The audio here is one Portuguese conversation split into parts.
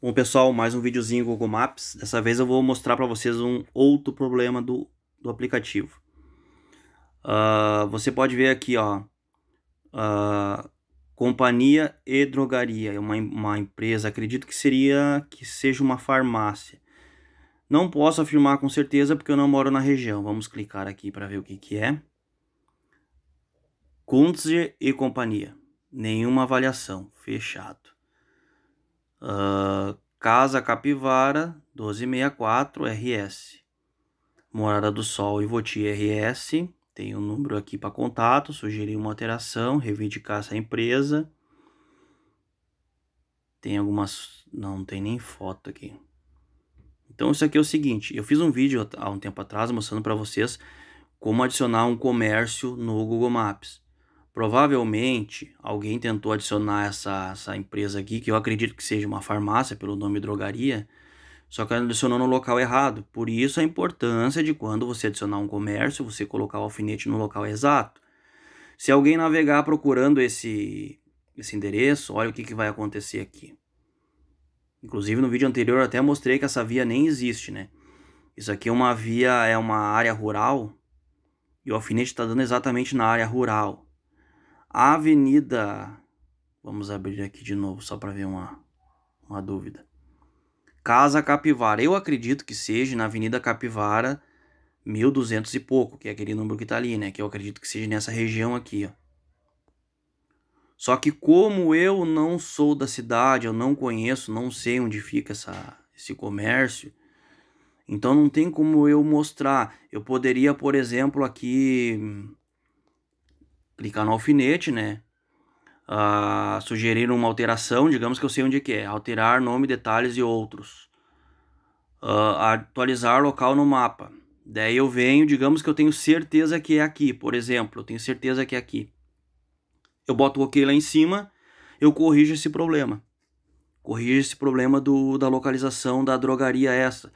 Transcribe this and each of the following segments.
Bom pessoal, mais um videozinho Google Maps. Dessa vez eu vou mostrar para vocês um outro problema do, do aplicativo. Uh, você pode ver aqui, ó, uh, companhia e drogaria, é uma, uma empresa, acredito que seria, que seja uma farmácia. Não posso afirmar com certeza porque eu não moro na região. Vamos clicar aqui para ver o que que é. Kunze e companhia. Nenhuma avaliação. Fechado. Uh, Casa Capivara 1264 RS. Morada do Sol Ivoti RS. Tem um número aqui para contato, sugerir uma alteração, reivindicar essa empresa. Tem algumas. Não, não tem nem foto aqui. Então, isso aqui é o seguinte: eu fiz um vídeo há um tempo atrás mostrando para vocês como adicionar um comércio no Google Maps. Provavelmente alguém tentou adicionar essa, essa empresa aqui, que eu acredito que seja uma farmácia pelo nome drogaria, só que adicionou no local errado. Por isso a importância de quando você adicionar um comércio, você colocar o alfinete no local exato. Se alguém navegar procurando esse, esse endereço, olha o que, que vai acontecer aqui. Inclusive no vídeo anterior eu até mostrei que essa via nem existe, né? Isso aqui é uma via, é uma área rural e o alfinete está dando exatamente na área rural avenida. Vamos abrir aqui de novo só para ver uma, uma dúvida. Casa Capivara. Eu acredito que seja na Avenida Capivara 1200 e pouco, que é aquele número que está ali, né? Que eu acredito que seja nessa região aqui, ó. Só que como eu não sou da cidade, eu não conheço, não sei onde fica essa, esse comércio, então não tem como eu mostrar. Eu poderia, por exemplo, aqui clicar no alfinete, né? Ah, sugerir uma alteração, digamos que eu sei onde que é. Alterar nome, detalhes e outros. Ah, atualizar local no mapa. Daí eu venho, digamos que eu tenho certeza que é aqui, por exemplo. Eu tenho certeza que é aqui. Eu boto o OK lá em cima, eu corrijo esse problema. Corrijo esse problema do, da localização da drogaria essa.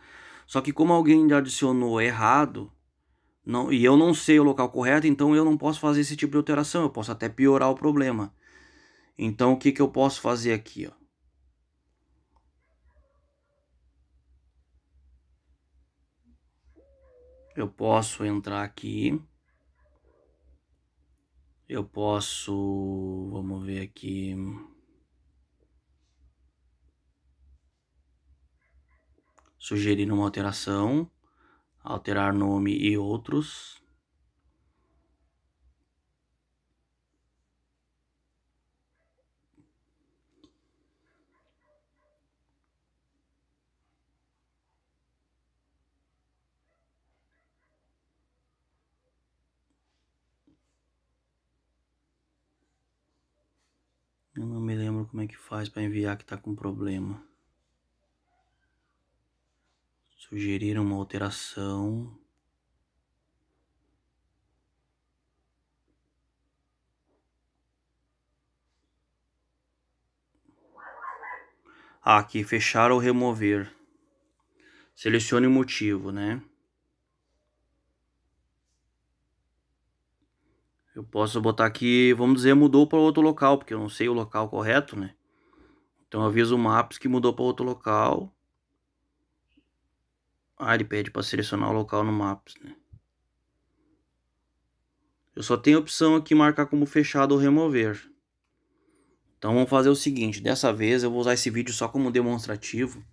Só que como alguém adicionou errado, não, e eu não sei o local correto, então eu não posso fazer esse tipo de alteração. Eu posso até piorar o problema. Então o que, que eu posso fazer aqui? Ó? Eu posso entrar aqui. Eu posso, vamos ver aqui. Sugerir uma alteração alterar nome e outros. Eu não me lembro como é que faz para enviar que está com problema sugeriram uma alteração. Ah, aqui, fechar ou remover. Selecione o motivo, né? Eu posso botar aqui, vamos dizer, mudou para outro local, porque eu não sei o local correto, né? Então eu aviso o Maps que mudou para outro local. Ah, ele pede para selecionar o local no Maps, né? Eu só tenho a opção aqui marcar como fechado ou remover. Então vamos fazer o seguinte, dessa vez eu vou usar esse vídeo só como demonstrativo.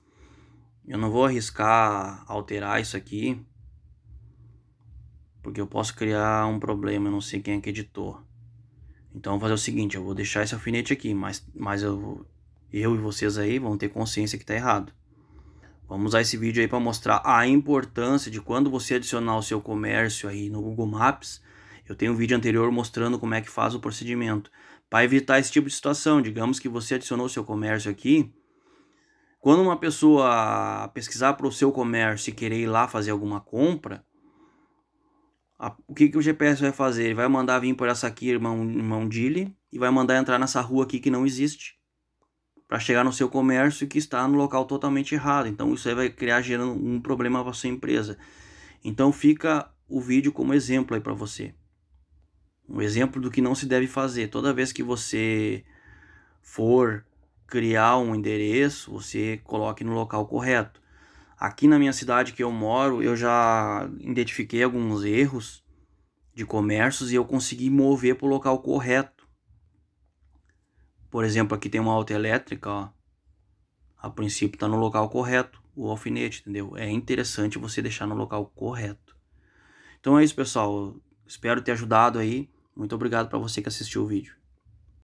Eu não vou arriscar alterar isso aqui. Porque eu posso criar um problema, eu não sei quem é que editou. Então vou fazer o seguinte, eu vou deixar esse alfinete aqui, mas, mas eu, eu e vocês aí vão ter consciência que está errado. Vamos usar esse vídeo aí para mostrar a importância de quando você adicionar o seu comércio aí no Google Maps. Eu tenho um vídeo anterior mostrando como é que faz o procedimento. Para evitar esse tipo de situação, digamos que você adicionou o seu comércio aqui. Quando uma pessoa pesquisar para o seu comércio e querer ir lá fazer alguma compra, a, o que, que o GPS vai fazer? Ele vai mandar vir por essa aqui, irmão, irmão Dile, e vai mandar entrar nessa rua aqui que não existe para chegar no seu comércio que está no local totalmente errado. Então isso aí vai criar gerando um problema para sua empresa. Então fica o vídeo como exemplo aí para você. Um exemplo do que não se deve fazer. Toda vez que você for criar um endereço, você coloque no local correto. Aqui na minha cidade que eu moro, eu já identifiquei alguns erros de comércios e eu consegui mover para o local correto. Por exemplo, aqui tem uma elétrica ó. A princípio está no local correto, o alfinete, entendeu? É interessante você deixar no local correto. Então é isso, pessoal. Espero ter ajudado aí. Muito obrigado para você que assistiu o vídeo.